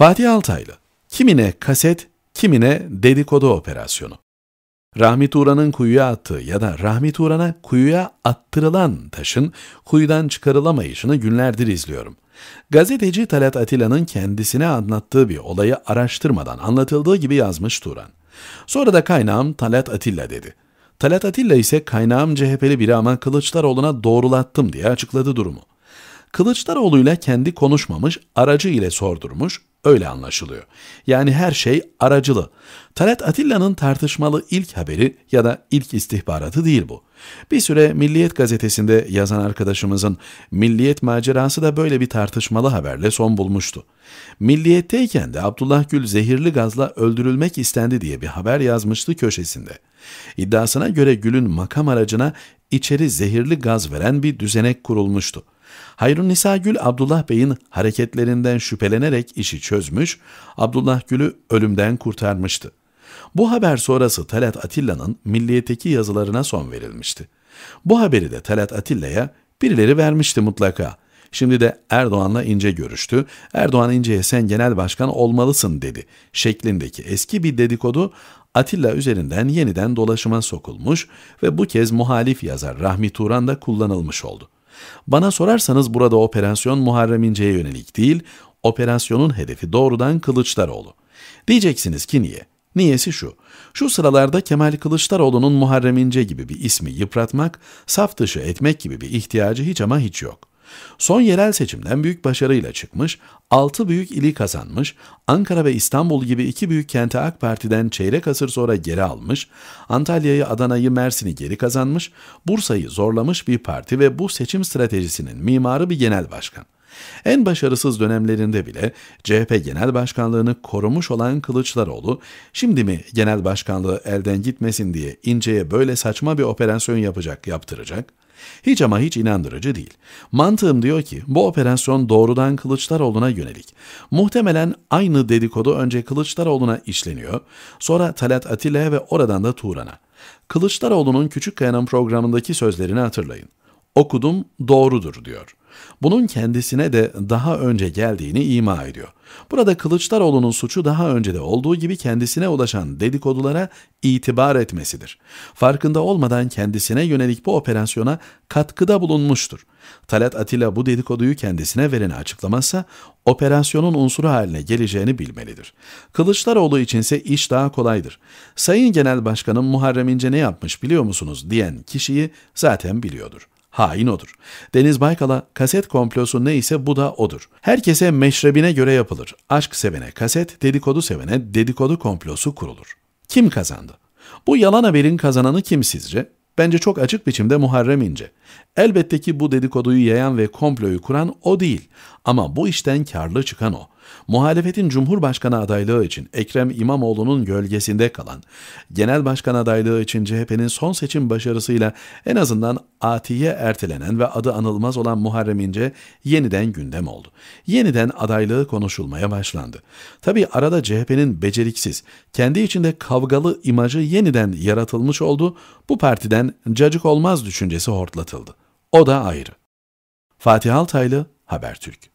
Fatih Altaylı, kimine kaset, kimine dedikodu operasyonu. Rahmi Turan'ın kuyuya attığı ya da Rahmi Turan'a kuyuya attırılan taşın kuyudan çıkarılamayışını günlerdir izliyorum. Gazeteci Talat Atilla'nın kendisine anlattığı bir olayı araştırmadan anlatıldığı gibi yazmış Turan. Sonra da kaynağım Talat Atilla dedi. Talat Atilla ise kaynağım CHP'li biri ama Kılıçdaroğlu'na doğrulattım diye açıkladı durumu. Kılıçdaroğlu'yla kendi konuşmamış, aracı ile sordurmuş, Öyle anlaşılıyor. Yani her şey aracılı. Talat Atilla'nın tartışmalı ilk haberi ya da ilk istihbaratı değil bu. Bir süre Milliyet gazetesinde yazan arkadaşımızın Milliyet macerası da böyle bir tartışmalı haberle son bulmuştu. Milliyetteyken de Abdullah Gül zehirli gazla öldürülmek istendi diye bir haber yazmıştı köşesinde. İddiasına göre Gül'ün makam aracına içeri zehirli gaz veren bir düzenek kurulmuştu. Hayrunisa Gül Abdullah Bey'in hareketlerinden şüphelenerek işi çözmüş, Abdullah Gül'ü ölümden kurtarmıştı. Bu haber sonrası Talat Atilla'nın milliyeteki yazılarına son verilmişti. Bu haberi de Talat Atilla'ya birileri vermişti mutlaka. Şimdi de Erdoğan'la ince görüştü. Erdoğan İnce'ye sen genel başkan olmalısın dedi. Şeklindeki eski bir dedikodu Atilla üzerinden yeniden dolaşıma sokulmuş ve bu kez muhalif yazar Rahmi Turan da kullanılmış oldu. Bana sorarsanız burada operasyon Muharrem İnce'ye yönelik değil, operasyonun hedefi doğrudan Kılıçdaroğlu. Diyeceksiniz ki niye? Niyesi şu, şu sıralarda Kemal Kılıçdaroğlu'nun Muharrem İnce gibi bir ismi yıpratmak, saf dışı etmek gibi bir ihtiyacı hiç ama hiç yok. Son yerel seçimden büyük başarıyla çıkmış, 6 büyük ili kazanmış, Ankara ve İstanbul gibi iki büyük kenti AK Parti'den çeyrek asır sonra geri almış, Antalya'yı, Adana'yı, Mersin'i geri kazanmış, Bursa'yı zorlamış bir parti ve bu seçim stratejisinin mimarı bir genel başkan. En başarısız dönemlerinde bile CHP Genel Başkanlığını korumuş olan Kılıçdaroğlu, şimdi mi genel başkanlığı elden gitmesin diye İnce'ye böyle saçma bir operasyon yapacak, yaptıracak? Hiç ama hiç inandırıcı değil. Mantığım diyor ki bu operasyon doğrudan Kılıçdaroğlu'na yönelik. Muhtemelen aynı dedikodu önce Kılıçdaroğlu'na işleniyor, sonra Talat Atilla ve oradan da Turan'a. Kılıçdaroğlu'nun Küçük Kaya'nın programındaki sözlerini hatırlayın. Okudum doğrudur diyor. Bunun kendisine de daha önce geldiğini ima ediyor. Burada Kılıçdaroğlu'nun suçu daha önce de olduğu gibi kendisine ulaşan dedikodulara itibar etmesidir. Farkında olmadan kendisine yönelik bu operasyona katkıda bulunmuştur. Talat Atilla bu dedikoduyu kendisine vereni açıklamazsa operasyonun unsuru haline geleceğini bilmelidir. Kılıçdaroğlu içinse iş daha kolaydır. Sayın Genel Başkanım Muharrem İnce ne yapmış biliyor musunuz diyen kişiyi zaten biliyordur hain odur. Deniz Baykal'a kaset komplosu neyse bu da odur. Herkese meşrebine göre yapılır. Aşk sevene kaset, dedikodu sevene dedikodu komplosu kurulur. Kim kazandı? Bu yalan haberin kazananı kim sizce? Bence çok açık biçimde Muharrem İnce. Elbette ki bu dedikoduyu yayan ve komployu kuran o değil. Ama bu işten karlı çıkan o muhalefetin Cumhurbaşkanı adaylığı için Ekrem İmamoğlu'nun gölgesinde kalan, genel başkan adaylığı için CHP'nin son seçim başarısıyla en azından atiye ertelenen ve adı anılmaz olan Muharrem İnce yeniden gündem oldu. Yeniden adaylığı konuşulmaya başlandı. Tabi arada CHP'nin beceriksiz, kendi içinde kavgalı imajı yeniden yaratılmış oldu, bu partiden cacık olmaz düşüncesi hortlatıldı. O da ayrı. Fatih Altaylı, Habertürk